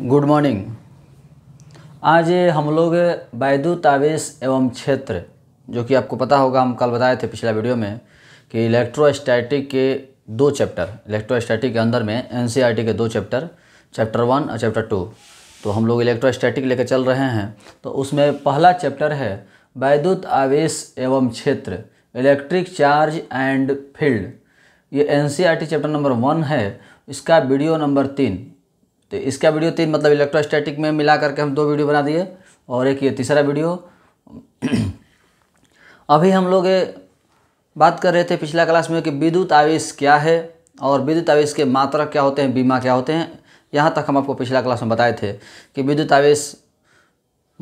good morning आज हम लोग बैदू तावेश एवं क्षेत्र जो कि आपको पता होगा हम कल बताए थे पिछला वीडियो में कि इलेक्ट्रोस्टैटिक के दो चैप्टर इलेक्ट्रोस्टैटिक के अंदर में एन e के दो चैप्टर चैप्टर वन और चैप्टर टू तो हम लोग इलेक्ट्रोस्टैटिक लेकर चल रहे हैं तो उसमें पहला चैप्टर है वैद्युत आवेश एवं क्षेत्र इलेक्ट्रिक चार्ज एंड फील्ड ये एन चैप्टर नंबर वन है इसका वीडियो नंबर तीन तो इसका वीडियो तीन मतलब इलेक्ट्रोस्टैटिक में मिला करके हम दो वीडियो बना दिए और एक ये तीसरा वीडियो अभी हम लोग बात कर रहे थे पिछला क्लास में कि विद्युत आवेश क्या है और विद्युत आवेश के मात्रक क्या होते हैं बीमा क्या होते हैं यहाँ तक हम आपको पिछला क्लास में बताए थे कि विद्युत आवेश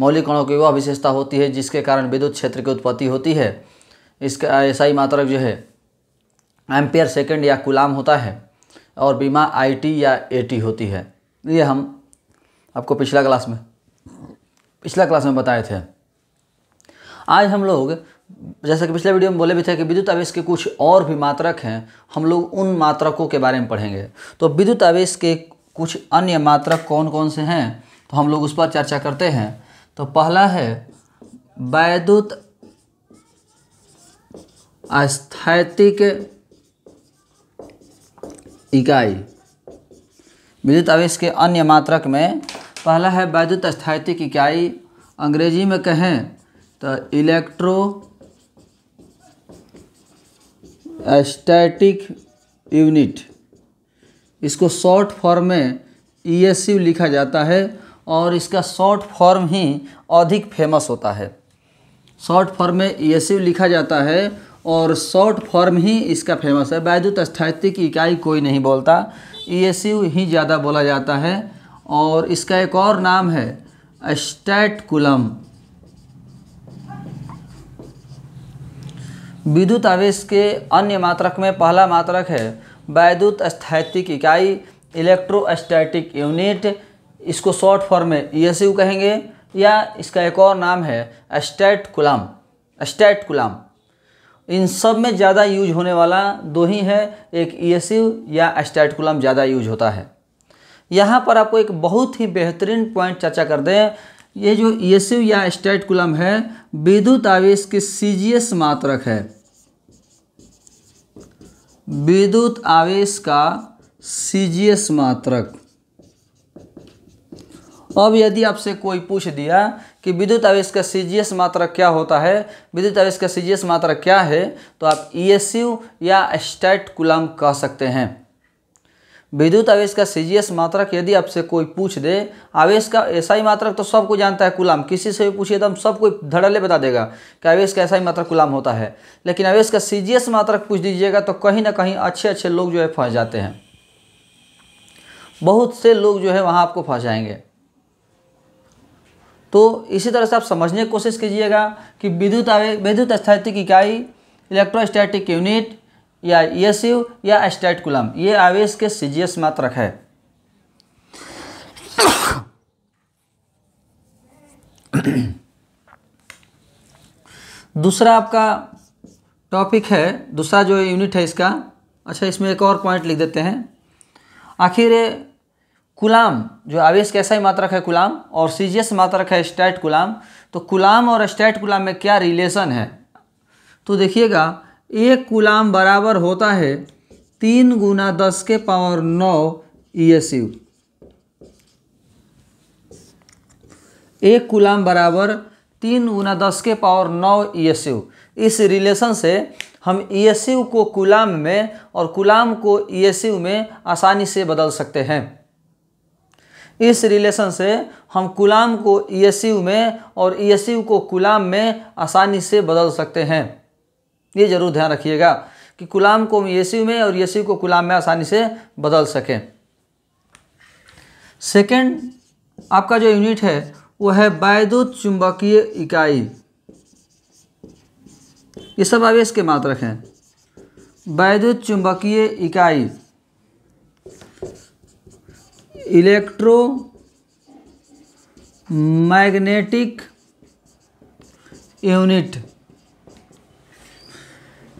मौलिक कणों की वह विशेषता होती है जिसके कारण विद्युत क्षेत्र की उत्पत्ति होती है इसका ऐसा ही मात्रक जो है एम्पियर सेकेंड या कुलाम होता है और बीमा आईटी या एटी होती है ये हम आपको पिछला क्लास में पिछला क्लास में बताए थे आज हम लोग जैसा कि पिछले वीडियो में बोले भी थे कि विद्युत आवेश के कुछ और भी मात्रक हैं हम लोग उन मात्रकों के बारे में पढ़ेंगे तो विद्युत आवेश के कुछ अन्य मात्रक कौन कौन से हैं तो हम लोग उस पर चर्चा करते हैं तो पहला है वैद्युत अस्थैतिक इकाई विद्युत आवेश के अन्य मात्रक में पहला है वैद्युत स्थायित्व की इकाई अंग्रेजी में कहें तो इलेक्ट्रो स्टैटिक यूनिट इसको शॉर्ट फॉर्म में ई e लिखा जाता है और इसका शॉर्ट फॉर्म ही अधिक फेमस होता है शॉर्ट फॉर्म में ई e लिखा जाता है और शॉर्ट फॉर्म ही इसका फेमस है वैद्युत स्थायित्व की इकाई कोई नहीं बोलता ई e ही ज़्यादा बोला जाता है और इसका एक और नाम है एस्टैटकुलम विद्युत आवेश के अन्य मात्रक में पहला मात्रक है वैद्युत स्थैतिक इकाई इलेक्ट्रोस्टैटिक यूनिट इसको शॉर्ट फॉर्म में ई e कहेंगे या इसका एक और नाम है एस्टैटकुलम कुलम इन सब में ज़्यादा यूज होने वाला दो ही है एक ईएसिव e या स्टैटकुलम ज़्यादा यूज होता है यहाँ पर आपको एक बहुत ही बेहतरीन पॉइंट चर्चा कर दें ये जो ईएसिव e या स्टैटकुलम है विद्युत आवेश की सीजीएस मात्रक है विद्युत आवेश का सीजीएस मात्रक अब यदि आपसे कोई पूछ दिया कि विद्युत आवेश का सी मात्रा क्या होता है विद्युत आवेश का सी मात्रा क्या है तो आप ई e या स्टैट कुलाम कह सकते हैं विद्युत आवेश का सी मात्रक यदि आपसे कोई पूछ दे आवेश का ऐसा ही मात्रक तो सबको जानता है कुलाम किसी से भी पूछिए तो हम सब कोई धड़ल्ले बता देगा कि आवेश का ऐसा ही मात्रक कुलाम होता है लेकिन आवेश का सी मात्रक पूछ दीजिएगा तो कहीं ना कहीं अच्छे अच्छे लोग जो है फंस जाते हैं बहुत से लोग जो है वहाँ आपको फंस जाएंगे तो इसी तरह से आप समझने की कोशिश कीजिएगा कि विद्युत आवेग विद्युत स्थैतिक इकाई इलेक्ट्रोस्टैटिक यूनिट या ईएसयू या स्टेट कुलम ये आवेश के सीजीएस मात्रक है दूसरा आपका टॉपिक है दूसरा जो यूनिट है इसका अच्छा इसमें एक और पॉइंट लिख देते हैं आखिर कुलाम जो आवेश कैसा ही मात्रक है कुलाम और सीजियस मात्रक है स्टैट कुलाम तो कुलाम और स्टैट कुलाम में क्या रिलेशन है तो देखिएगा एक कुलाम बराबर होता है तीन गुना दस के पावर नौ ई एस यू एक कुलाम बराबर तीन गुना दस के पावर नौ ई एस यू इस रिलेशन से हम ई एस यू को कुलाम में और कुलाम को ई एस यू में आसानी से बदल सकते हैं इस रिलेशन से हम कुलाम को ई में और ई को कुलाम में आसानी से बदल सकते हैं ये ज़रूर ध्यान रखिएगा कि कुलाम को हम ई में और ई को कुलाम में आसानी से बदल सकें सेकेंड आपका जो यूनिट है वो है वैद्युत चुंबकीय इकाई ये सब आवेश के मात्रक हैं वैद्युत चुंबकीय इकाई इलेक्ट्रो मैग्नेटिक यूनिट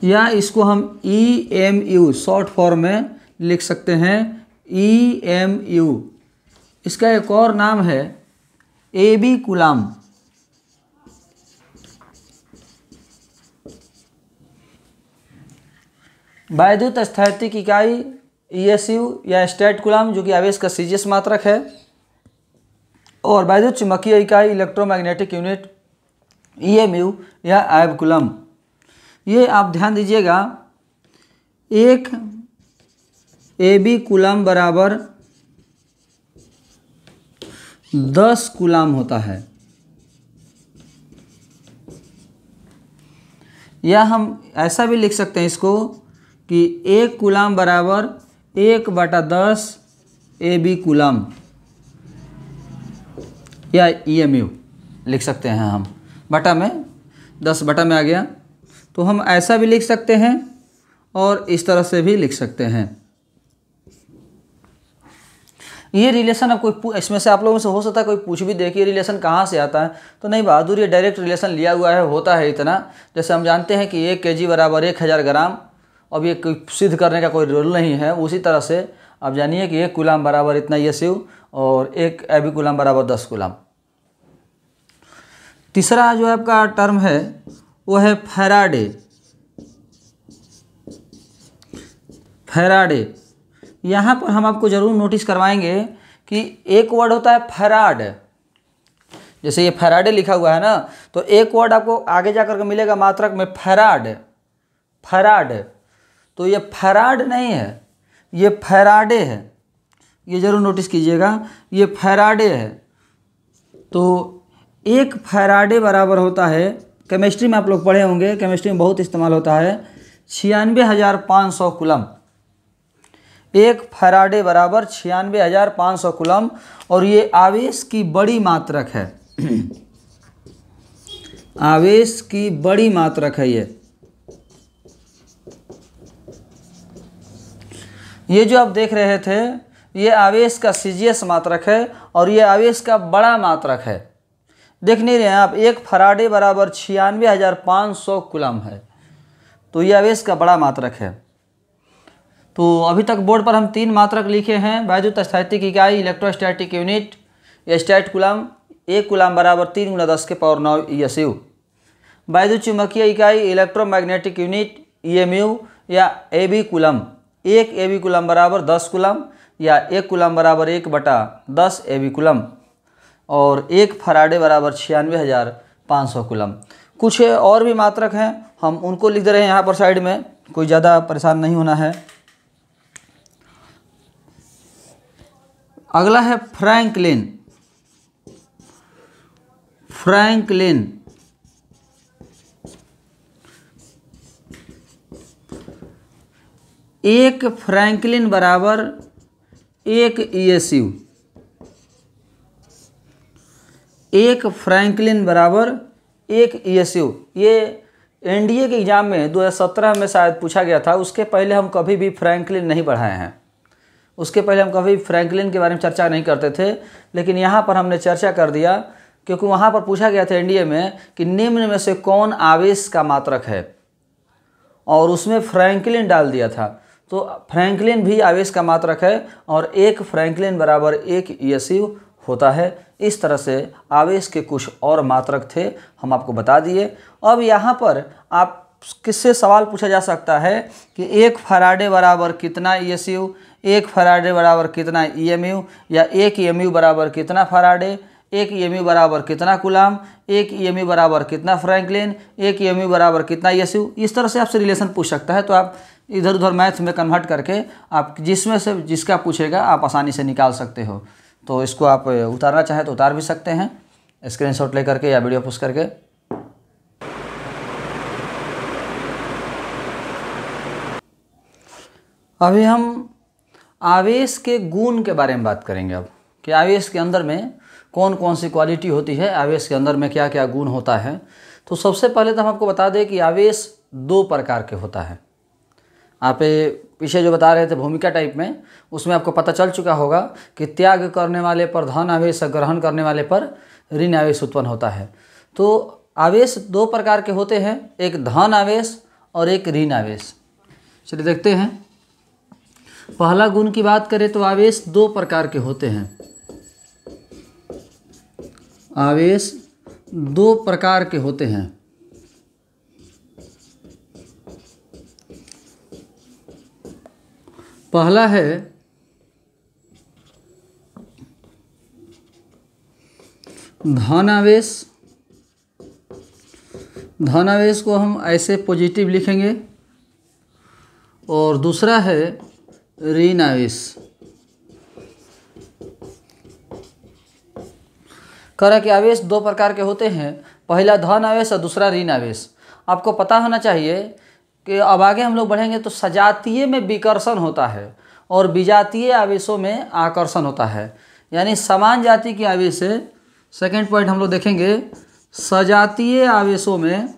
या इसको हम E M U short form में लिख सकते हैं ई एम यू इसका एक और नाम है ए बी कुलाम वैद्युत स्थैतिक इकाई ई e या स्टेट कुलाम जो कि आवेश का सीजीएस मात्रक है और वैद्युत चुंबकीय इकाई इलेक्ट्रोमैग्नेटिक यूनिट यू e या आयब ये आप ध्यान दीजिएगा एक ए बी कुलम बराबर दस कुलाम होता है या हम ऐसा भी लिख सकते हैं इसको कि एक कुलाम बराबर एक बटा दस ए बी कुलम या ई एम यू लिख सकते हैं हम बटा में दस बटा में आ गया तो हम ऐसा भी लिख सकते हैं और इस तरह से भी लिख सकते हैं ये रिलेशन अब कोई इसमें से आप लोगों से हो सकता है कोई पूछ भी देखिए रिलेशन कहाँ से आता है तो नहीं बहादुर ये डायरेक्ट रिलेशन लिया हुआ है होता है इतना जैसे हम जानते हैं कि एक के जी बराबर एक हज़ार ग्राम अब ये सिद्ध करने का कोई रोल नहीं है उसी तरह से आप जानिए कि एक गुलाम बराबर इतना ये शिव और एक एबी गुलाम बराबर दस गुलाम तीसरा जो आपका टर्म है वो है फैराडे फैराडे यहाँ पर हम आपको ज़रूर नोटिस करवाएंगे कि एक वर्ड होता है फैराड जैसे ये फैराडे लिखा हुआ है ना तो एक वर्ड आपको आगे जा के मिलेगा मात्रक में फैराड फैराड तो ये फैराड नहीं है ये फैराडे है ये ज़रूर नोटिस कीजिएगा ये फैराडे है तो एक फैराडे बराबर होता है केमिस्ट्री में आप लोग पढ़े होंगे केमिस्ट्री में बहुत इस्तेमाल होता है छियानवे हज़ार पाँच सौ कुलम एक फैराडे बराबर छियानवे हज़ार पाँच सौ कुलम और ये आवेश की बड़ी मात्रक है आवेश की बड़ी मात्रक है ये ये जो आप देख रहे थे ये आवेश का सीजीएस मात्रक है और ये आवेश का बड़ा मात्रक है देख नहीं रहे हैं आप एक फराडे बराबर छियानवे हज़ार पाँच सौ कुलम है तो ये आवेश का बड़ा मात्रक है तो अभी तक बोर्ड पर हम तीन मात्रक लिखे हैं वायुत स्थैतिक इकाई इलेक्ट्रोस्टैटिक यूनिट स्टैट कुलम एक कुलम बराबर तीन गुना दस के पावर नौ ई एस यू वायु चुंबकीय इकाई electromagnetic unit E M U या ए बी कुलम एक ए बी कुलम बराबर दस कुलम या एक कुलम बराबर एक बटा दस ए बी कुलम और एक फराडे बराबर छियानवे हज़ार पाँच सौ कुलम कुछ और भी मात्रक हैं हम उनको लिख दे रहे हैं यहाँ पर साइड में कोई ज़्यादा परेशान नहीं होना है अगला है फ्रैंकलिन फ्रैंकलिन एक फ्रैंकलिन बराबर एक ईएसयू एक फ्रैंकलिन बराबर एक ईएसयू ये एनडीए के एग्ज़ाम में 2017 में शायद पूछा गया था उसके पहले हम कभी भी फ्रैंकलिन नहीं पढ़ाए हैं उसके पहले हम कभी फ्रैंकलिन के बारे में चर्चा नहीं करते थे लेकिन यहाँ पर हमने चर्चा कर दिया क्योंकि वहाँ पर पूछा गया था एनडीए में कि निम्न में से कौन आवेश का मात्रक है और उसमें फ्रैंकलिन डाल दिया था तो फ्रैंकलिन भी आवेश का मात्रक है और एक फ्रैंकलिन बराबर एक यसिव होता है इस तरह से आवेश के कुछ और मात्रक थे हम आपको बता दिए अब यहाँ पर आप किससे सवाल पूछा जा सकता है कि एक फराडे बराबर कितना ई एस यू एक फराडे बराबर कितना ई एम यू या एक ई एम यू बराबर कितना फराडे एक ई एम यू बराबर कितना गुलाम एक ई एम यू बराबर कितना फ्रैंकलिन एक ई एम यू बराबर कितना ई एस यू इस तरह से आपसे रिलेशन पूछ सकता है तो आप इधर उधर मैथ में कन्वर्ट करके आप जिसमें से जिसका पूछेगा आप आसानी से निकाल सकते हो तो इसको आप उतारना चाहें तो उतार भी सकते हैं स्क्रीनशॉट लेकर के या वीडियो पुश करके अभी हम आवेश के गुण के बारे में बात करेंगे अब कि आवेश के अंदर में कौन कौन सी क्वालिटी होती है आवेश के अंदर में क्या क्या गुण होता है तो सबसे पहले तो हम आपको बता दें कि आवेश दो प्रकार के होता है आप पीछे जो बता रहे थे भूमिका टाइप में उसमें आपको पता चल चुका होगा कि त्याग करने वाले पर धन आवेश ग्रहण करने वाले पर ऋण आवेश उत्पन्न होता है तो आवेश दो प्रकार के होते हैं एक धन आवेश और एक ऋण आवेश चलिए देखते हैं पहला गुण की बात करें तो आवेश दो प्रकार के होते हैं आवेश दो प्रकार के होते हैं पहला है धनावेश धनावेश को हम ऐसे पॉजिटिव लिखेंगे और दूसरा है आवेश कह के आवेश दो प्रकार के होते हैं पहला धन आवेश और दूसरा ऋण आवेश आपको पता होना चाहिए कि अब आगे हम लोग बढ़ेंगे तो सजातीय में विकर्षण होता है और विजातीय आवेशों में आकर्षण होता है यानी समान जाति के आवेश सेकेंड पॉइंट हम लोग देखेंगे सजातीय आवेशों में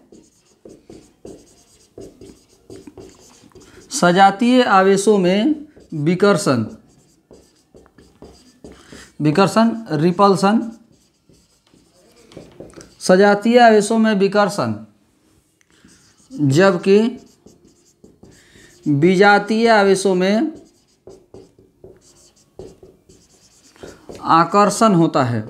सजातीय आवेशों में विकर्षण विकर्षण रिपल्सन सजातीय आवेशों में विकर्षण जबकि विजातीय आवेशों में आकर्षण होता है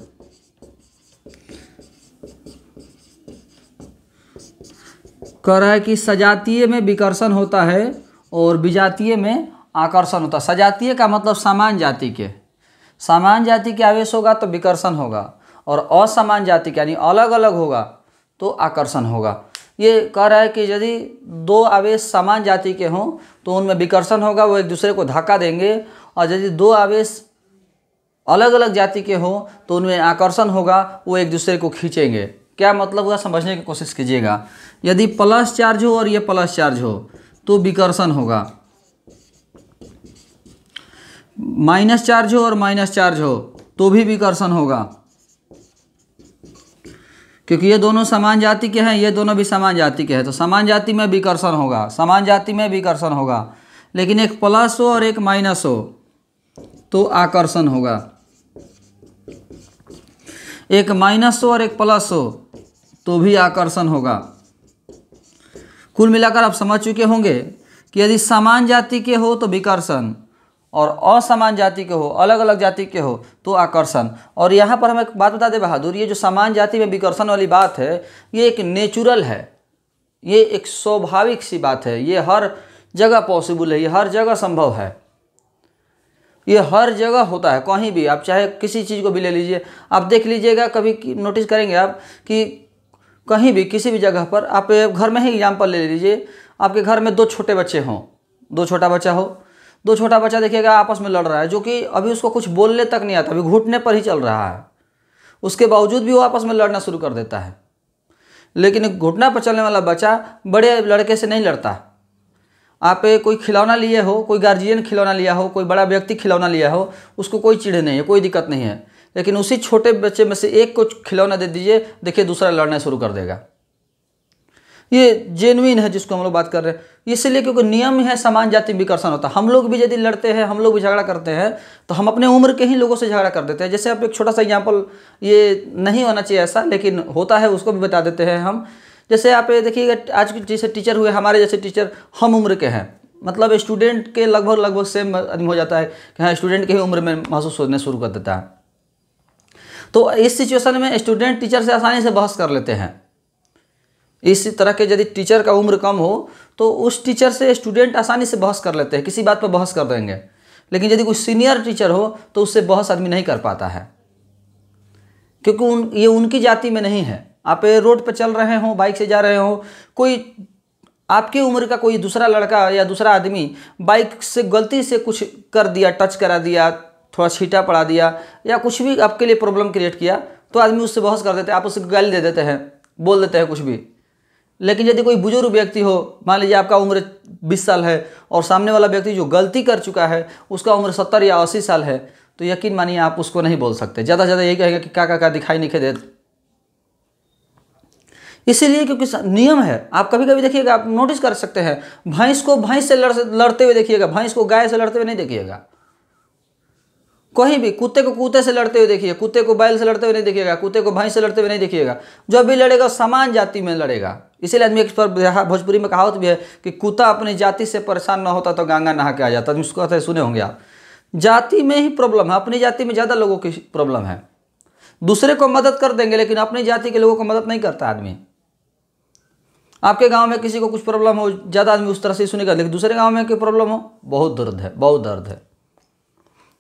कह रहा है कि सजातीय में विकर्षण होता है और विजातीय में आकर्षण होता है सजातीय का मतलब समान जाति के समान जाति के आवेश होगा तो विकर्षण होगा और असमान जाति के यानी अलग अलग होगा तो आकर्षण होगा ये कह रहा है कि यदि दो आवेश समान जाति के हों तो उनमें विकर्षण होगा वो एक दूसरे को धक्का देंगे और यदि दो आवेश अलग अलग जाति के हों तो उनमें आकर्षण होगा वो एक दूसरे को खींचेंगे क्या मतलब हुआ समझने की कोशिश कीजिएगा यदि प्लस चार्ज हो और ये प्लस चार्ज हो तो विकर्षण होगा माइनस चार्ज हो और माइनस चार्ज हो तो भी विकर्षण होगा क्योंकि ये दोनों समान जाति के हैं ये दोनों भी समान जाति के हैं तो समान जाति में विकर्षण होगा समान जाति में विकर्षण होगा लेकिन एक प्लस हो और एक माइनस हो तो आकर्षण होगा एक माइनस हो और एक प्लस हो तो भी आकर्षण होगा कुल मिलाकर आप समझ चुके होंगे कि यदि समान जाति के हो तो विकर्षण और असमान जाति के हो अलग अलग जाति के हो तो आकर्षण और यहाँ पर हम एक बात बता दें बहादुर ये जो समान जाति में विकर्षण वाली बात है ये एक नेचुरल है ये एक स्वाभाविक सी बात है ये हर जगह पॉसिबल है ये हर जगह संभव है ये हर जगह होता है कहीं भी आप चाहे किसी चीज़ को भी ले लीजिए आप देख लीजिएगा कभी नोटिस करेंगे आप कि कहीं भी किसी भी जगह पर आप घर में ही एग्जाम्पल ले लीजिए आपके घर में दो छोटे बच्चे हों दो छोटा बच्चा हो दो छोटा बच्चा देखिएगा आपस में लड़ रहा है जो कि अभी उसको कुछ बोलने तक नहीं आता अभी घुटने पर ही चल रहा है उसके बावजूद भी वो आपस में लड़ना शुरू कर देता है लेकिन घुटना पर चलने वाला बच्चा बड़े लड़के से नहीं लड़ता आप कोई खिलौना लिए हो कोई गार्जियन खिलौना लिया हो कोई बड़ा व्यक्ति खिलौना लिया हो उसको कोई चिड़े नहीं है कोई दिक्कत नहीं है लेकिन उसी छोटे बच्चे में से एक को खिलौना दे दीजिए देखिए दूसरा लड़ना शुरू कर देगा ये जेनविन है जिसको हम लोग बात कर रहे हैं इसलिए क्योंकि नियम है समान जाति विकर्षण होता है हम लोग भी यदि लड़ते हैं हम लोग भी झगड़ा करते हैं तो हम अपने उम्र के ही लोगों से झगड़ा कर देते हैं जैसे आप एक छोटा सा एग्जाम्पल ये नहीं होना चाहिए ऐसा लेकिन होता है उसको भी बता देते हैं हम जैसे आप ये देखिएगा आज जैसे टीचर हुए हमारे जैसे टीचर हम उम्र के हैं मतलब स्टूडेंट के लगभग लगभग सेम आदमी हो जाता है कि हाँ स्टूडेंट के ही उम्र में महसूस होने शुरू कर देता है तो इस सिचुएशन में स्टूडेंट टीचर से आसानी से बहस कर लेते हैं इसी तरह के यदि टीचर का उम्र कम हो तो उस टीचर से स्टूडेंट आसानी से बहस कर लेते हैं किसी बात पर बहस कर देंगे लेकिन यदि कोई सीनियर टीचर हो तो उससे बहस आदमी नहीं कर पाता है क्योंकि उन ये उनकी जाति में नहीं है आप रोड पर चल रहे हों बाइक से जा रहे हो कोई आपकी उम्र का कोई दूसरा लड़का या दूसरा आदमी बाइक से गलती से कुछ कर दिया टच करा दिया थोड़ा छीटा पड़ा दिया या कुछ भी आपके लिए प्रॉब्लम क्रिएट किया तो आदमी उससे बहस कर देते हैं आप उससे गाली दे देते हैं बोल देते हैं कुछ भी लेकिन यदि कोई बुजुर्ग व्यक्ति हो मान लीजिए आपका उम्र बीस साल है और सामने वाला व्यक्ति जो गलती कर चुका है उसका उम्र सत्तर या अस्सी साल है तो यकीन मानिए आप उसको नहीं बोल सकते ज़्यादा से ज़्यादा यही कहेगा कि का क्या क्या दिखाई नहीं दे इसीलिए क्योंकि नियम है आप कभी कभी देखिएगा आप नोटिस कर सकते हैं भैंस को भैंस से लड़ लड़ते हुए देखिएगा भैंस को गाय से लड़ते हुए नहीं देखिएगा कहीं भी कुत्ते को कुत्ते से लड़ते हुए देखिएगा कुत्ते को बैल से लड़ते हुए नहीं देखिएगा कुत्ते को भाई से लड़ते हुए नहीं देखिएगा जो भी लड़ेगा समान जाति में लड़ेगा इसीलिए आदमी एक पर भोजपुरी में कहावत भी है कि कुत्ता अपनी जाति से परेशान ना होता तो गंगा नहा के आ जाता उसको कहते तो सुने होंगे आप जाति में ही प्रॉब्लम है अपनी जाति में ज़्यादा लोगों की प्रॉब्लम है दूसरे को मदद कर देंगे लेकिन अपनी जाति के लोगों को मदद नहीं करता आदमी आपके गांव में किसी को कुछ प्रॉब्लम हो ज़्यादा आदमी उस तरह से सुनेगा लेकिन दूसरे गांव में क्या प्रॉब्लम हो बहुत दर्द है बहुत दर्द है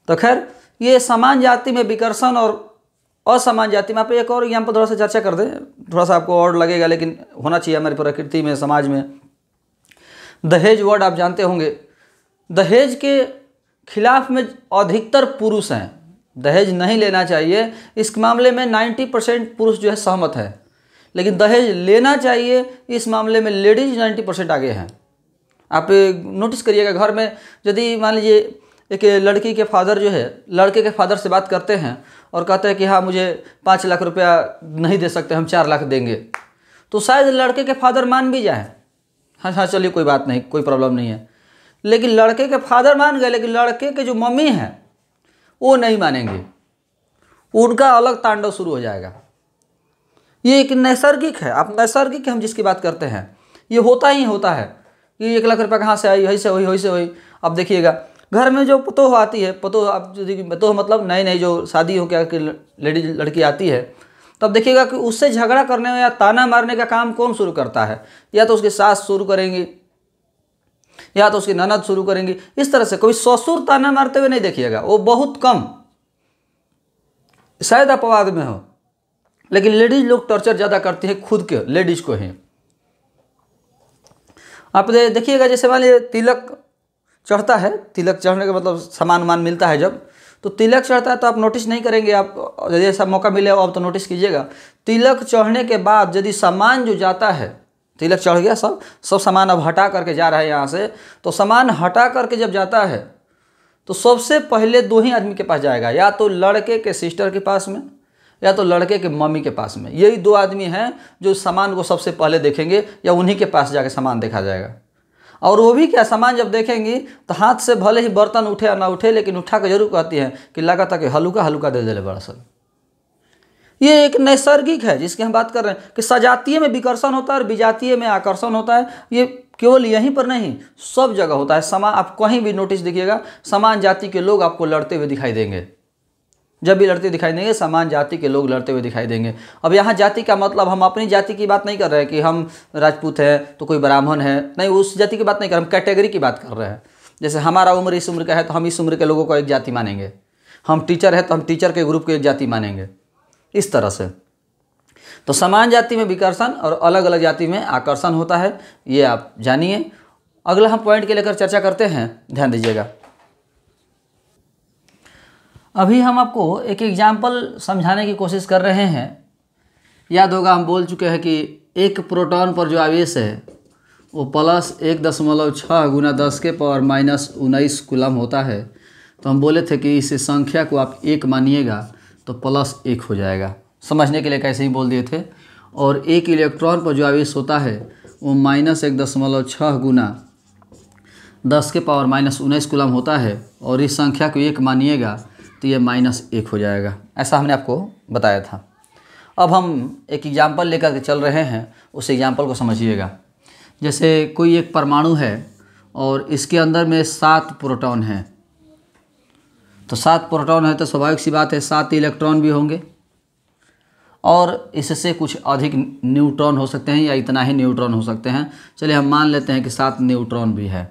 तो खैर ये समान जाति में विकर्षण और असमान जाति में आप एक और यहाँ पर थोड़ा सा चर्चा कर दें थोड़ा सा आपको और लगेगा लेकिन होना चाहिए हमारी प्रकृति में समाज में दहेज वर्ड आप जानते होंगे दहेज के खिलाफ में अधिकतर पुरुष हैं दहेज नहीं लेना चाहिए इस मामले में 90 परसेंट पुरुष जो है सहमत है लेकिन दहेज लेना चाहिए इस मामले में लेडीज 90 परसेंट आगे हैं आप नोटिस करिएगा घर में यदि मान लीजिए एक लड़की के फादर जो है लड़के के फादर से बात करते हैं और कहते हैं कि हाँ मुझे पाँच लाख रुपया नहीं दे सकते हम चार लाख देंगे तो शायद लड़के के फादर मान भी जाए हाँ हाँ चलिए कोई बात नहीं कोई प्रॉब्लम नहीं है लेकिन लड़के के फादर मान गए लेकिन लड़के के जो मम्मी हैं वो नहीं मानेंगे उनका अलग तांडव शुरू हो जाएगा ये एक नैसर्गिक है आप नैसर्गिक हम जिसकी बात करते हैं ये होता ही होता है कि एक लाख रुपया कहाँ से आई वही से वही वही से वही आप देखिएगा घर में जो पतोह आती है पतोह आप यदि पतोह मतलब नए नई जो शादी क्या कि लेडीज लड़की आती है तब देखिएगा कि उससे झगड़ा करने या ताना मारने का काम कौन शुरू करता है या तो उसकी सास शुरू करेंगी या तो उसकी ननद शुरू करेंगी इस तरह से कभी ससुर ताना मारते हुए नहीं देखिएगा वो बहुत कम शायद अपवाद में हो लेकिन लेडीज लोग टॉर्चर ज़्यादा करती हैं खुद के लेडीज को ही आप देखिएगा जैसे मान लीजिए तिलक चढ़ता है तिलक चढ़ने का मतलब सामान उमान मिलता है जब तो तिलक चढ़ता है तो आप नोटिस नहीं करेंगे आप यदि ऐसा मौका मिले आप तो नोटिस कीजिएगा तिलक चढ़ने के बाद यदि सामान जो जाता है तिलक चढ़ गया सब सब सामान अब हटा करके जा रहा है यहाँ से तो सामान हटा करके जब जाता है तो सबसे पहले दो ही आदमी के पास जाएगा या तो लड़के के सिस्टर के पास में या तो लड़के के मम्मी के पास में यही दो आदमी हैं जो सामान को सबसे पहले देखेंगे या उन्हीं के पास जाके सामान देखा जाएगा और वो भी क्या सामान जब देखेंगी तो हाथ से भले ही बर्तन उठे या ना उठे लेकिन उठा के जरूर कहती हैं कि लगा था कि हलुका हलुका दे दिले बड़ा ये एक नैसर्गिक है जिसकी हम बात कर रहे हैं कि सजातीय में विकर्षण होता है और विजातीय में आकर्षण होता है ये केवल यहीं पर नहीं सब जगह होता है समा आप कहीं भी नोटिस दिखिएगा समान जाति के लोग आपको लड़ते हुए दिखाई देंगे जब भी लड़ते दिखाई देंगे समान जाति के लोग लड़ते हुए दिखाई देंगे अब यहाँ जाति का मतलब हम अपनी जाति की बात नहीं कर रहे हैं कि हम राजपूत हैं तो कोई ब्राह्मण है नहीं उस जाति की बात नहीं कर हम कैटेगरी की बात कर रहे हैं जैसे हमारा उम्र इस उम्र का है तो हम इस उम्र के लोगों को एक जाति मानेंगे हम टीचर हैं तो हम टीचर के ग्रुप को एक जाति मानेंगे इस तरह से तो समान जाति में विकर्षण और अलग अलग जाति में आकर्षण होता है ये आप जानिए अगला हम पॉइंट के लेकर चर्चा करते हैं ध्यान दीजिएगा अभी हम आपको एक एग्जाम्पल समझाने की कोशिश कर रहे हैं याद होगा हम बोल चुके हैं कि एक प्रोटॉन पर जो आवेश है वो प्लस एक दशमलव छः गुना दस के पावर माइनस उन्नीस कुलम होता है तो हम बोले थे कि इस संख्या को आप एक मानिएगा तो प्लस एक हो जाएगा समझने के लिए कैसे ही बोल दिए थे और एक इलेक्ट्रॉन पर जो आवेश होता है वो माइनस एक दशमलव छः गुना दस के पावर माइनस उन्नीस कुलम होता है और इस संख्या को एक मानिएगा तो ये माइनस एक हो जाएगा ऐसा हमने आपको बताया था अब हम एक एग्जाम्पल लेकर के चल रहे हैं उस एग्जाम्पल को समझिएगा जैसे कोई एक परमाणु है और इसके अंदर में सात प्रोटॉन हैं तो सात प्रोटॉन है तो स्वाभाविक सी बात है सात इलेक्ट्रॉन भी होंगे और इससे कुछ अधिक न्यूट्रॉन हो सकते हैं या इतना ही न्यूट्रॉन हो सकते हैं चलिए हम मान लेते हैं कि सात न्यूट्रॉन भी है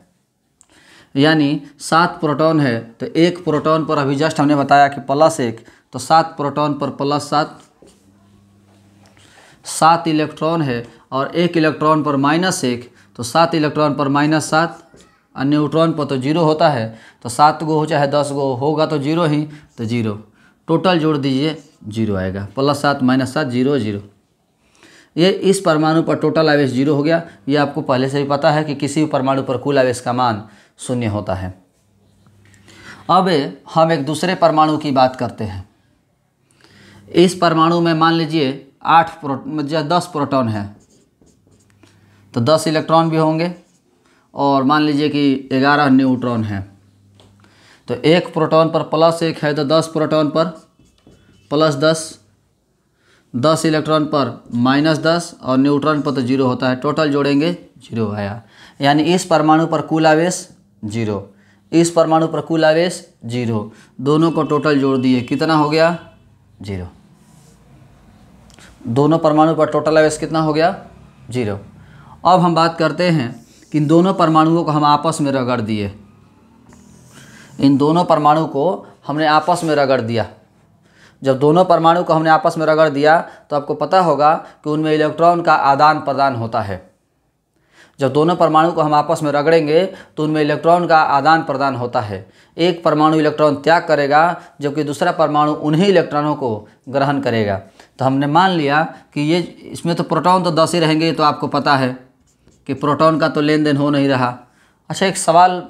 यानी सात प्रोटॉन है तो एक प्रोटॉन पर अभी जस्ट हमने बताया कि प्लस एक तो सात प्रोटॉन पर प्लस सात सात इलेक्ट्रॉन है और एक इलेक्ट्रॉन पर माइनस एक तो सात इलेक्ट्रॉन पर माइनस सात और न्यूट्रॉन पर तो जीरो होता है तो सात गो हो चाहे दस गो होगा तो जीरो ही तो जीरो टोटल जोड़ दीजिए जीरो आएगा प्लस सात माइनस सात जीरो जीरो ये इस परमाणु पर टोटल आवेश जीरो हो गया ये आपको पहले से भी पता है कि किसी भी परमाणु पर कुल आवेश का मान शून्य होता है अब हम एक दूसरे परमाणु की बात करते हैं इस परमाणु में मान लीजिए आठ प्रो दस प्रोटॉन है तो दस इलेक्ट्रॉन भी होंगे और मान लीजिए कि ग्यारह न्यूट्रॉन है तो एक प्रोटॉन पर प्लस एक है तो दस प्रोटॉन पर प्लस दस दस इलेक्ट्रॉन पर माइनस दस और न्यूट्रॉन पर तो जीरो होता है टोटल जोड़ेंगे जीरो आया यानी इस परमाणु पर कुल आवेश जीरो इस परमाणु पर कुल आवेश जीरो दोनों को टोटल जोड़ दिए कितना हो गया जीरो दोनों परमाणु पर टोटल आवेश कितना हो गया जीरो अब हम बात करते हैं कि इन दोनों परमाणुओं को हम आपस में रगड़ दिए इन दोनों परमाणु को हमने आपस में रगड़ दिया जब दोनों परमाणु को हमने आपस में रगड़ दिया तो आपको पता होगा कि उनमें इलेक्ट्रॉन का आदान प्रदान होता है जब दोनों परमाणु को हम आपस में रगड़ेंगे तो उनमें इलेक्ट्रॉन का आदान प्रदान होता है एक परमाणु इलेक्ट्रॉन त्याग करेगा जबकि दूसरा परमाणु उन्हीं इलेक्ट्रॉनों को ग्रहण करेगा तो हमने मान लिया कि ये इसमें तो प्रोटॉन तो दस ही रहेंगे तो आपको पता है कि प्रोटॉन का तो लेन देन हो नहीं रहा अच्छा एक सवाल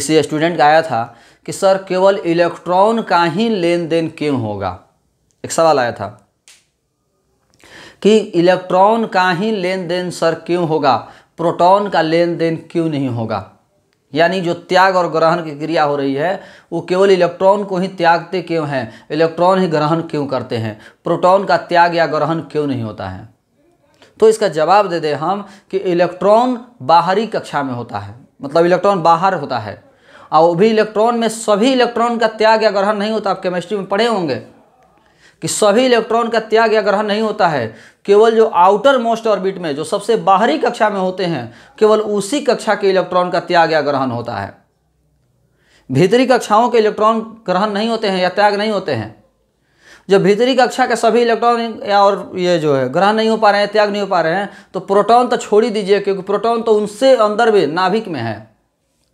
इसी स्टूडेंट का आया था कि सर केवल इलेक्ट्रॉन का ही लेन देन क्यों होगा एक सवाल आया था कि इलेक्ट्रॉन का ही लेन देन सर क्यों होगा प्रोटॉन का लेन देन क्यों नहीं होगा यानी जो त्याग और ग्रहण की क्रिया हो रही है वो केवल इलेक्ट्रॉन को ही त्यागते क्यों हैं इलेक्ट्रॉन ही ग्रहण क्यों करते हैं प्रोटॉन का त्याग या ग्रहण क्यों नहीं होता है तो इसका जवाब दे दें हम कि इलेक्ट्रॉन बाहरी कक्षा में होता है मतलब इलेक्ट्रॉन बाहर होता है और वो भी इलेक्ट्रॉन में सभी इलेक्ट्रॉन का त्याग या ग्रहण नहीं होता आप केमिस्ट्री में पढ़े होंगे कि सभी इलेक्ट्रॉन का त्याग या ग्रहण नहीं होता है केवल जो आउटर मोस्ट ऑर्बिट में जो सबसे बाहरी कक्षा में होते हैं केवल उसी कक्षा के इलेक्ट्रॉन का त्याग या ग्रहण होता है भीतरी कक्षाओं के इलेक्ट्रॉन ग्रहण नहीं होते हैं या त्याग नहीं होते हैं जब भीतरी कक्षा के सभी इलेक्ट्रॉन या और ये जो है ग्रहण नहीं हो पा रहे हैं त्याग नहीं हो पा रहे हैं तो प्रोटॉन तो छोड़ ही दीजिए क्योंकि प्रोटॉन तो उनसे अंदर भी नाभिक में है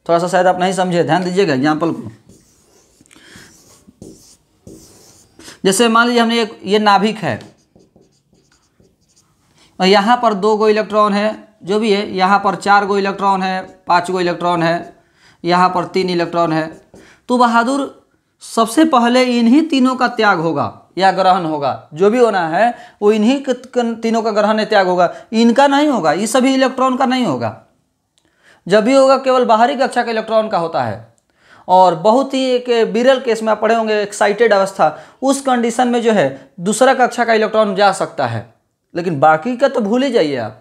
थोड़ा सा शायद आप नहीं समझे ध्यान दीजिएगा एग्जाम्पल को जैसे मान लीजिए हमने ये नाभिक है और यहाँ पर दो गो इलेक्ट्रॉन है जो भी है यहाँ पर चार गो इलेक्ट्रॉन है पाँच गो इलेक्ट्रॉन है यहाँ पर तीन इलेक्ट्रॉन है तो बहादुर सबसे पहले इन्हीं तीनों का त्याग होगा या ग्रहण होगा जो भी होना है वो इन्हीं तीनों का ग्रहण या त्याग होगा इनका नहीं होगा ये सभी इलेक्ट्रॉन का नहीं होगा जब भी होगा केवल बाहरी कक्षा के इलेक्ट्रॉन का होता है और बहुत ही एक बिरल केस में आप पढ़े होंगे एक्साइटेड अवस्था उस कंडीशन में जो है दूसरा कक्षा का इलेक्ट्रॉन जा सकता है लेकिन बाकी का तो भूल ही जाइए आप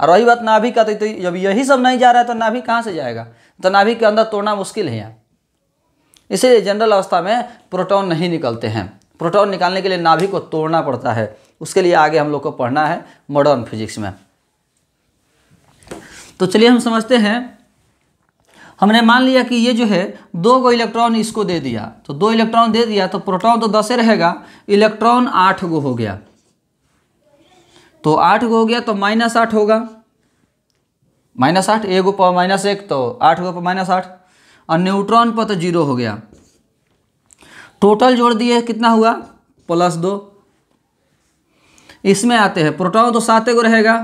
और रही बात नाभि का तो जब यही सब नहीं जा रहा है तो नाभि कहाँ से जाएगा तो नाभिक के अंदर तोड़ना मुश्किल है यहाँ इसीलिए जनरल अवस्था में प्रोटॉन नहीं निकलते हैं प्रोटॉन निकालने के लिए नाभिक को तोड़ना पड़ता है उसके लिए आगे हम लोग को पढ़ना है मॉडर्न फिजिक्स में तो चलिए हम समझते हैं हमने मान लिया कि ये जो है दो गो इलेक्ट्रॉन इसको दे दिया तो दो इलेक्ट्रॉन दे दिया तो प्रोटॉन तो दस रहेगा इलेक्ट्रॉन आठ गो हो गया तो आठ गो हो गया तो माइनस आठ होगा माइनस आठ ए गो पर माइनस एक तो आठ गो पर माइनस आठ और न्यूट्रॉन पर तो जीरो हो गया टोटल जोड़ दिए कितना हुआ प्लस दो इसमें आते हैं प्रोटॉन तो सात गो रहेगा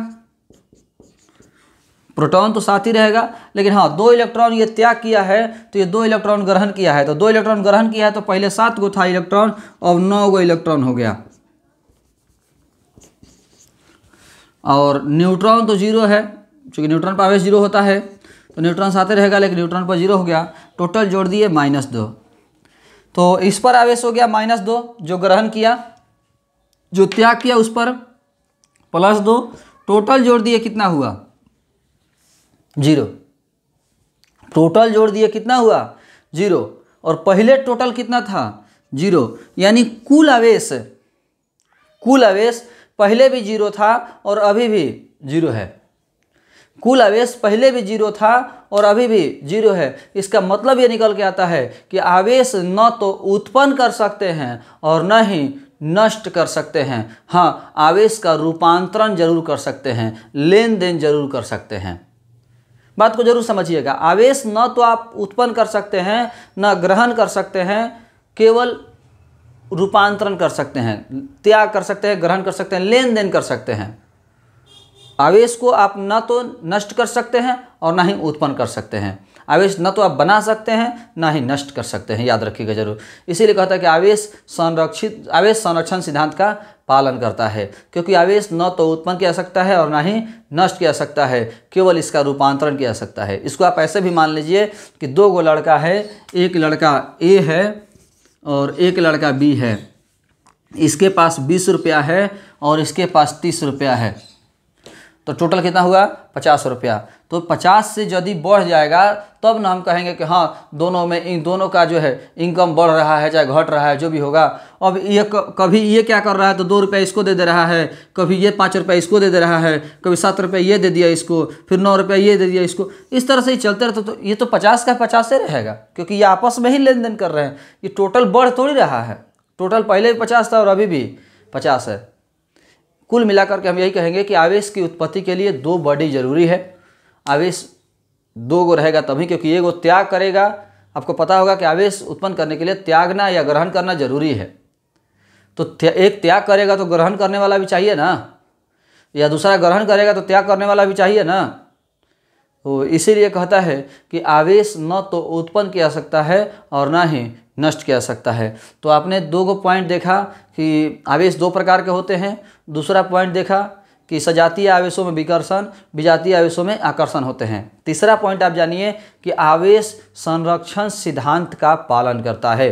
प्रोटॉन तो साथ ही रहेगा लेकिन हाँ दो इलेक्ट्रॉन ये त्याग किया है तो ये दो इलेक्ट्रॉन ग्रहण किया है तो दो इलेक्ट्रॉन ग्रहण किया है तो पहले सात गो था इलेक्ट्रॉन और नौ गो इलेक्ट्रॉन हो गया और न्यूट्रॉन तो जीरो है चूंकि न्यूट्रॉन पर आवेश जीरो होता है तो न्यूट्रॉन साथ ही रहेगा लेकिन न्यूट्रॉन पर जीरो हो गया टोटल जोड़ दिए माइनस दो तो इस पर आवेश हो गया माइनस दो जो ग्रहण किया जो त्याग किया उस पर प्लस दो टोटल जोड़ दिए कितना हुआ जीरो टोटल जोड़ दिए कितना हुआ जीरो और पहले टोटल कितना था जीरो यानी कुल आवेश कुल आवेश पहले भी जीरो था और अभी भी जीरो है कुल आवेश पहले भी जीरो था और अभी भी जीरो है इसका मतलब ये निकल के आता है कि आवेश न तो उत्पन्न कर सकते हैं और न ही नष्ट कर सकते हैं हाँ आवेश का रूपांतरण जरूर कर सकते हैं लेन देन जरूर कर सकते हैं बात को जरूर समझिएगा आवेश न तो आप उत्पन्न कर सकते हैं न ग्रहण कर सकते हैं केवल रूपांतरण कर सकते हैं त्याग कर सकते हैं ग्रहण कर सकते हैं लेन देन कर सकते हैं आवेश को आप न तो नष्ट कर सकते हैं और ना ही उत्पन्न कर सकते हैं आवेश न तो आप बना सकते हैं ना ही नष्ट कर सकते हैं याद रखिएगा जरूर इसीलिए कहता है कि आवेश संरक्षित आवेश संरक्षण सिद्धांत का पालन करता है क्योंकि आवेश न तो उत्पन्न किया सकता है और ना ही नष्ट किया सकता है केवल इसका रूपांतरण किया सकता है इसको आप ऐसे भी मान लीजिए कि दो गो लड़का है एक लड़का ए है और एक लड़का बी है इसके पास बीस रुपया है और इसके पास तीस रुपया है तो टोटल कितना हुआ पचास रुपया तो पचास से यदि बढ़ जाएगा तब ना हम कहेंगे कि हाँ दोनों में इन दोनों का जो है इनकम बढ़ रहा है चाहे घट रहा है जो भी होगा अब ये कभी ये क्या कर रहा है तो दो रुपया इसको दे दे रहा है कभी ये पाँच रुपया इसको दे दे रहा है कभी सात रुपया ये दे दिया इसको फिर नौ रुपया ये दे दिया इसको इस तरह से ही चलते रहते तो ये तो पचास का पचास ही रहेगा क्योंकि ये आपस में ही लेन देन कर रहे हैं ये टोटल बढ़ थोड़ी रहा है टोटल पहले भी पचास था और अभी भी पचास है कुल मिलाकर के हम यही कहेंगे कि आवेश की उत्पत्ति के लिए दो बॉडी जरूरी है आवेश दो गो रहेगा तभी क्योंकि एक गो त्याग करेगा आपको पता होगा कि आवेश उत्पन्न करने के लिए त्यागना या ग्रहण करना जरूरी है तो त्या, एक त्याग करेगा तो ग्रहण करने वाला भी चाहिए ना या दूसरा ग्रहण करेगा तो त्याग करने वाला भी चाहिए ना तो इसीलिए कहता है कि आवेश न तो उत्पन्न किया सकता है और ना ही नष्ट किया सकता है तो आपने दो गो पॉइंट देखा कि आवेश दो प्रकार के होते हैं दूसरा पॉइंट देखा कि सजातीय आवेशों में विकर्षण विजातीय आवेशों में आकर्षण होते हैं तीसरा पॉइंट आप जानिए कि आवेश संरक्षण सिद्धांत का पालन करता है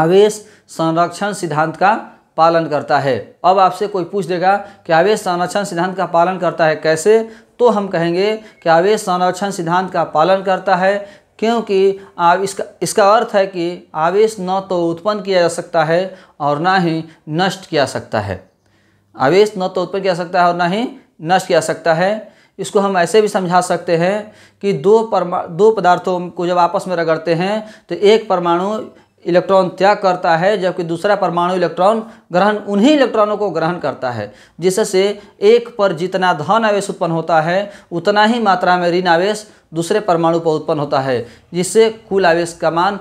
आवेश संरक्षण सिद्धांत का पालन करता है अब आपसे कोई पूछ देगा कि आवेश संरक्षण सिद्धांत का पालन करता है कैसे तो हम कहेंगे कि आवेश संरक्षण सिद्धांत का पालन करता है क्योंकि आप इसका इसका अर्थ है कि आवेश न तो उत्पन्न किया जा सकता है और ना ही नष्ट किया सकता है आवेश न तो उत्पन्न किया सकता है और ना ही नष्ट किया सकता है इसको हम ऐसे भी समझा सकते हैं कि दो परमा दो पदार्थों को जब आपस में रगड़ते हैं तो एक परमाणु इलेक्ट्रॉन त्याग करता है जबकि दूसरा परमाणु इलेक्ट्रॉन ग्रहण उन्हीं इलेक्ट्रॉनों को ग्रहण करता है जिससे एक पर जितना धन आवेश उत्पन्न होता है उतना ही मात्रा में ऋण आवेश दूसरे परमाणु पर उत्पन्न होता है जिससे कुल आवेश का मान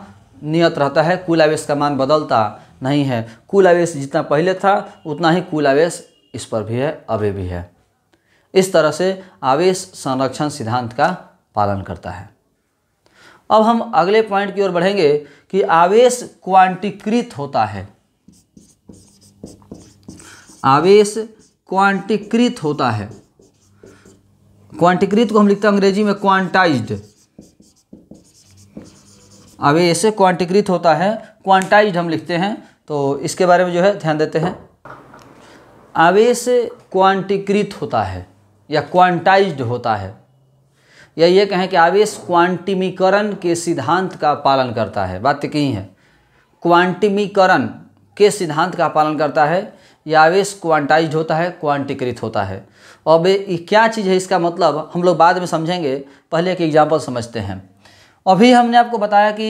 नियत रहता है कुल आवेश का मान बदलता नहीं है कुल आवेश जितना पहले था उतना ही कुल आवेश इस पर भी है अभी भी है इस तरह से आवेश संरक्षण सिद्धांत का पालन करता है अब हम अगले पॉइंट की ओर बढ़ेंगे कि आवेश क्वांटीकृत होता है आवेश क्वांटीकृत होता है क्वांटीकृत को हम लिखते हैं अंग्रेजी में क्वांटाइज्ड आवेश क्वांटीकृत होता है क्वांटाइज्ड हम लिखते हैं तो इसके बारे में जो है ध्यान देते हैं आवेश क्वांटीकृत होता है या क्वांटाइज्ड होता है या ये कहें कि आवेश क्वांटिमीकरण के सिद्धांत का पालन करता है बात तो कहीं है क्वांटिमीकरण के सिद्धांत का पालन करता है या आवेश क्वांटाइज होता है क्वांटीकृत होता है अब क्या चीज़ है इसका मतलब हम लोग बाद में समझेंगे पहले एक एग्जाम्पल समझते हैं अभी हमने आपको बताया कि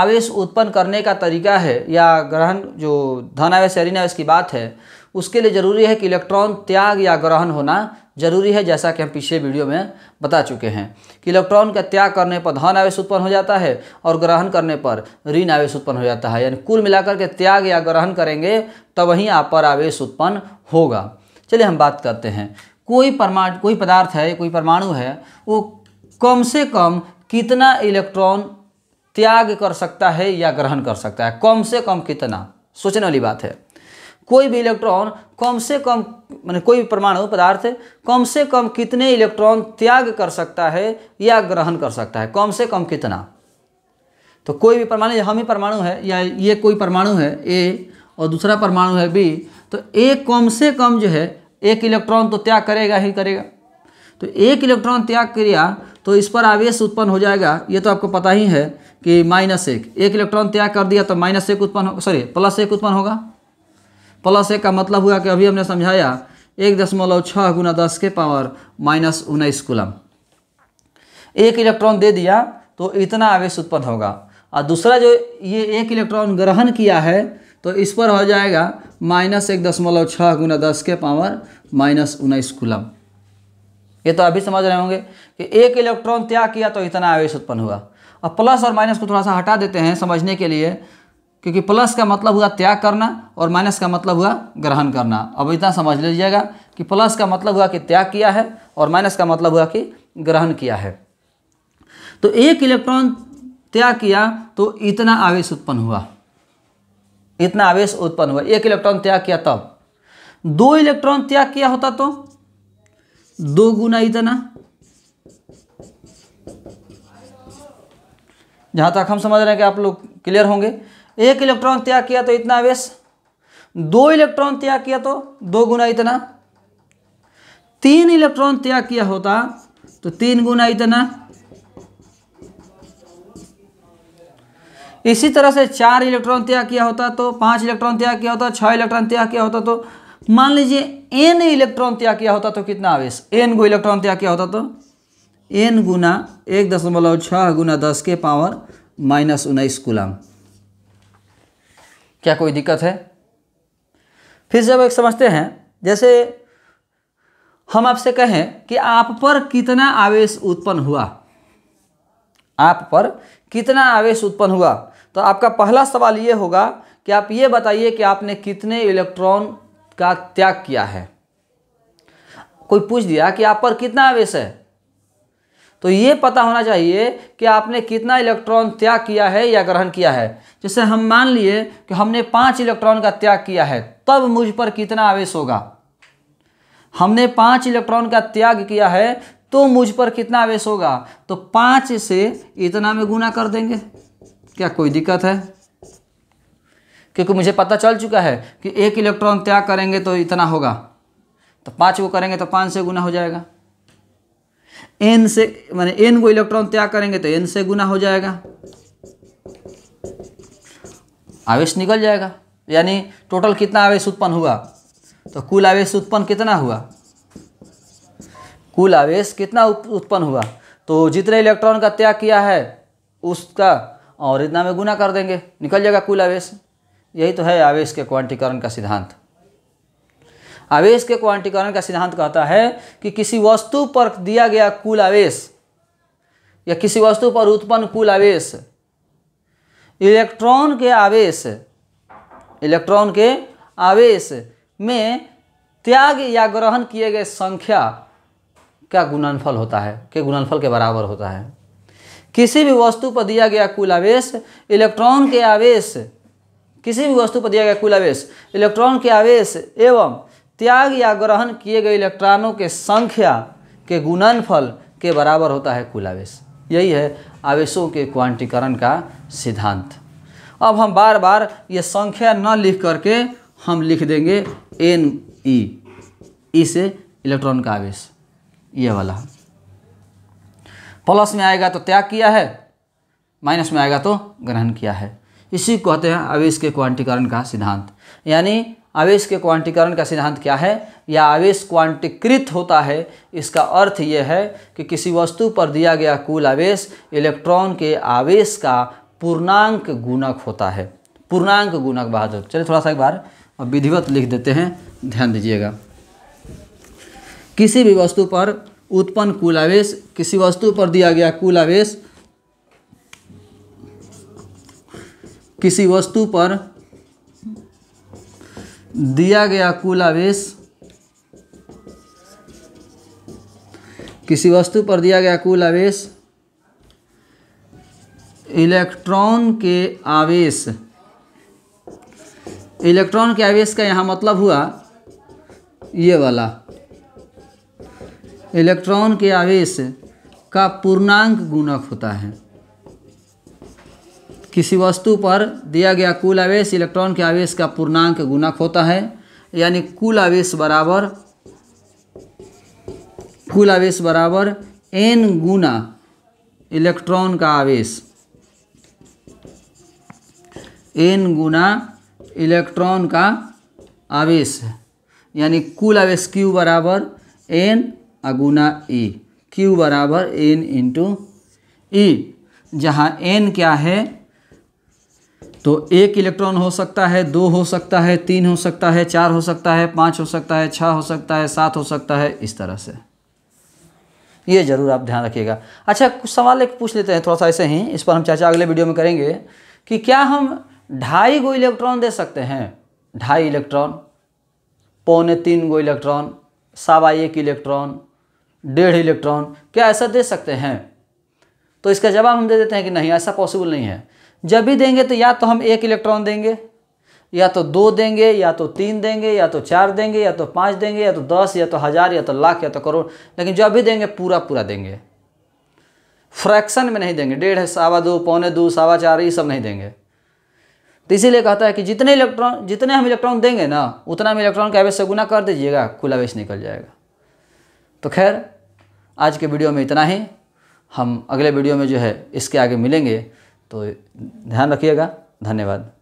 आवेश उत्पन्न करने का तरीका है या ग्रहण जो धन आवेश या ऋण आवेश की बात है उसके लिए ज़रूरी है कि इलेक्ट्रॉन त्याग या ग्रहण होना जरूरी है जैसा कि हम पिछले वीडियो में बता चुके हैं कि इलेक्ट्रॉन का त्याग करने पर धन आवेश उत्पन्न हो जाता है और ग्रहण करने पर ऋण आवेश उत्पन्न हो जाता है यानी कुल मिलाकर के त्याग या ग्रहण करेंगे तब ही आप पर आवेश उत्पन्न होगा चलिए हम बात करते हैं कोई परमाणु कोई पदार्थ है कोई परमाणु है वो कम से कम कितना इलेक्ट्रॉन त्याग कर सकता है या ग्रहण कर सकता है कम से कम कितना सोचने वाली बात है कोई भी इलेक्ट्रॉन कम से कम मैंने कोई भी परमाणु पदार्थ कम से कम कितने इलेक्ट्रॉन त्याग कर सकता है या ग्रहण कर सकता है कम से कम कितना तो कोई भी परमाणु हम ही परमाणु है या ये कोई परमाणु है ए और दूसरा परमाणु है बी तो ए कम से कम जो है एक इलेक्ट्रॉन तो त्याग करेगा ही करेगा तो एक इलेक्ट्रॉन त्याग किया तो इस पर आवेश उत्पन्न हो जाएगा ये तो आपको पता ही है कि माइनस एक एक इलेक्ट्रॉन त्याग कर दिया तो माइनस एक उत्पन्न हो सॉरी प्लस एक उत्पन्न होगा प्लस एक का मतलब हुआ कि अभी हमने समझाया एक दशमलव छः गुना दस के पावर माइनस उन्नीस कुलम एक इलेक्ट्रॉन दे दिया तो इतना आवेश उत्पन्न होगा और दूसरा जो ये एक इलेक्ट्रॉन ग्रहण किया है तो इस पर हो जाएगा माइनस एक दशमलव छः गुना दस के पावर माइनस उन्नीस कुलम ये तो अभी समझ रहे होंगे कि एक इलेक्ट्रॉन त्याग किया तो इतना आवेश उत्पन्न हुआ अब प्लस और माइनस को थोड़ा सा हटा देते हैं समझने के लिए क्योंकि प्लस का मतलब हुआ त्याग करना और माइनस का मतलब हुआ ग्रहण करना अब इतना समझ लीजिएगा कि प्लस का मतलब हुआ कि त्याग किया है और माइनस का मतलब हुआ कि ग्रहण किया है तो एक इलेक्ट्रॉन त्याग किया तो इतना आवेश उत्पन्न हुआ इतना आवेश उत्पन्न हुआ एक इलेक्ट्रॉन त्याग किया तब दो इलेक्ट्रॉन त्याग किया होता तो दो गुना इतना जहाँ तक हम समझ रहे हैं कि आप लोग क्लियर होंगे एक इलेक्ट्रॉन त्याग किया तो इतना आवेश दो इलेक्ट्रॉन त्याग किया तो दो गुना इतना तीन इलेक्ट्रॉन त्याग किया होता तो तीन गुना इतना इसी तरह से चार इलेक्ट्रॉन त्याग किया होता तो पांच इलेक्ट्रॉन त्याग किया होता छह इलेक्ट्रॉन त्याग किया होता तो मान लीजिए एन इलेक्ट्रॉन त्याग किया होता तो कितना आवेश एन गो इलेक्ट्रॉन त्याग किया होता तो एन गुना एक दशमलव छः गुना दस के पावर माइनस उन्नीस गुलाम क्या कोई दिक्कत है फिर जब एक समझते हैं जैसे हम आपसे कहें कि आप पर कितना आवेश उत्पन्न हुआ आप पर कितना आवेश उत्पन्न हुआ तो आपका पहला सवाल ये होगा कि आप ये बताइए कि आपने कितने इलेक्ट्रॉन का त्याग किया है कोई पूछ दिया कि आप पर कितना आवेश है तो ये पता होना चाहिए कि आपने कितना इलेक्ट्रॉन त्याग किया है या ग्रहण किया है जैसे हम मान लिए कि हमने पाँच इलेक्ट्रॉन का त्याग किया है तब मुझ पर कितना आवेश होगा हमने पाँच इलेक्ट्रॉन का त्याग किया है तो मुझ पर कितना आवेश होगा तो पाँच से इतना में गुना कर देंगे क्या कोई दिक्कत है क्योंकि मुझे पता चल चुका है कि एक इलेक्ट्रॉन त्याग करेंगे तो इतना होगा तो पाँच वो करेंगे तो पाँच से गुना हो जाएगा एन से मैंने एन को इलेक्ट्रॉन त्याग करेंगे तो एन से गुना हो जाएगा आवेश निकल जाएगा यानी टोटल कितना आवेश उत्पन्न हुआ तो कुल आवेश उत्पन्न कितना हुआ कुल आवेश कितना उत्पन्न हुआ तो जितने इलेक्ट्रॉन का त्याग किया है उसका और इतना में गुना कर देंगे निकल जाएगा कुल आवेश यही तो है आवेश के क्वांटीकरण का सिद्धांत आवेश के क्वांटीकरण का सिद्धांत कहता है कि किसी वस्तु पर दिया गया कुल आवेश या किसी वस्तु पर उत्पन्न कुल आवेश इलेक्ट्रॉन के आवेश इलेक्ट्रॉन के आवेश में त्याग या ग्रहण किए गए संख्या का गुणनफल होता है के गुणनफल के बराबर होता है किसी भी वस्तु पर दिया गया कुल आवेश इलेक्ट्रॉन के आवेश किसी भी वस्तु पर दिया गया कुल आवेश इलेक्ट्रॉन के आवेश एवं त्याग या ग्रहण किए गए इलेक्ट्रॉनों के संख्या के गुणनफल के बराबर होता है कुल आवेश यही है आवेशों के क्वांटीकरण का सिद्धांत अब हम बार बार ये संख्या न लिख करके हम लिख देंगे एन ई ई से इलेक्ट्रॉन का आवेश ये वाला प्लस में आएगा तो त्याग किया है माइनस में आएगा तो ग्रहण किया है इसी को कहते हैं आवेश के क्वांटीकरण का सिद्धांत यानी आवेश के क्वांटीकरण का सिद्धांत क्या है या आवेश क्वांटीकृत होता है इसका अर्थ यह है कि किसी वस्तु पर दिया गया कुल आवेश इलेक्ट्रॉन के आवेश का पूर्णांक गुणक होता है पूर्णांक गुणक बहादुर चलिए थोड़ा सा एक बार विधिवत लिख देते हैं ध्यान दीजिएगा किसी भी वस्तु पर उत्पन्न कुल आवेश किसी वस्तु पर दिया गया कुल आवेश किसी वस्तु पर दिया गया कुल आवेश किसी वस्तु पर दिया गया कुल आवेश इलेक्ट्रॉन के आवेश इलेक्ट्रॉन के आवेश का यहाँ मतलब हुआ ये वाला इलेक्ट्रॉन के आवेश का पूर्णांक गुणक होता है किसी वस्तु पर दिया गया कुल आवेश इलेक्ट्रॉन के आवेश का पूर्णांक गुणक होता है यानी कुल आवेश बराबर कुल आवेश बराबर एन गुना इलेक्ट्रॉन का आवेश एन गुना इलेक्ट्रॉन का आवेश यानी कुल आवेश क्यू बराबर एन अगुना ई e, क्यू बराबर एन इंटू ई जहाँ एन क्या है तो एक इलेक्ट्रॉन हो सकता है दो हो सकता है तीन हो सकता है चार हो सकता है पाँच हो सकता है छः हो सकता है सात हो सकता है इस तरह से ये ज़रूर आप ध्यान रखिएगा अच्छा कुछ सवाल एक पूछ लेते हैं थोड़ा सा ऐसे ही इस पर हम चर्चा अगले वीडियो में करेंगे कि क्या हम ढाई गो इलेक्ट्रॉन दे सकते हैं ढाई इलेक्ट्रॉन पौने तीन गो इलेक्ट्रॉन सावा एक इलेक्ट्रॉन डेढ़ इलेक्ट्रॉन क्या ऐसा दे सकते हैं तो इसका जवाब हम दे देते हैं कि नहीं ऐसा पॉसिबल नहीं है जब भी देंगे तो या तो हम एक इलेक्ट्रॉन देंगे या तो दो देंगे या तो तीन देंगे या तो चार देंगे या तो पाँच देंगे या तो दस या तो हज़ार या तो लाख या तो करोड़ लेकिन जब भी देंगे पूरा पूरा देंगे फ्रैक्शन में नहीं देंगे डेढ़ सावा दो पौने दो सावा चार ये सब नहीं देंगे तो इसीलिए कहता है कि जितने इलेक्ट्रॉन जितने हम इलेक्ट्रॉन देंगे ना उतना हम इलेक्ट्रॉन के एवेज से गुना कर दीजिएगा कुल आवेश निकल जाएगा तो खैर आज के वीडियो में इतना ही हम अगले वीडियो में जो है इसके आगे मिलेंगे तो ध्यान रखिएगा धन्यवाद